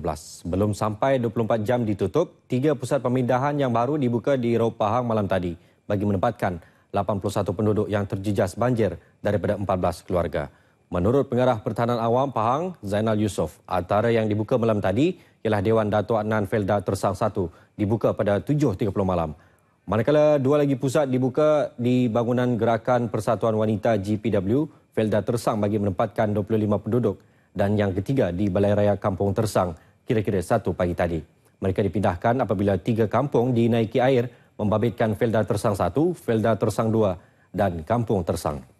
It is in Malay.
12. Belum sampai 24 jam ditutup, tiga pusat pemindahan yang baru dibuka di Ropahang malam tadi bagi menempatkan 81 penduduk yang terjejas banjir daripada 14 keluarga. Menurut pengarah pertahanan awam Pahang, Zainal Yusof, antara yang dibuka malam tadi ialah Dewan Datuk Adnan Felda Tersang 1 dibuka pada 7.30 malam. Manakala dua lagi pusat dibuka di bangunan Gerakan Persatuan Wanita GPW, Felda Tersang bagi menempatkan 25 penduduk dan yang ketiga di Balai Raya Kampung Tersang kira-kira 1 pagi tadi. Mereka dipindahkan apabila tiga kampung dinaiki air membabitkan Felda Tersang 1, Felda Tersang 2 dan Kampung Tersang 3.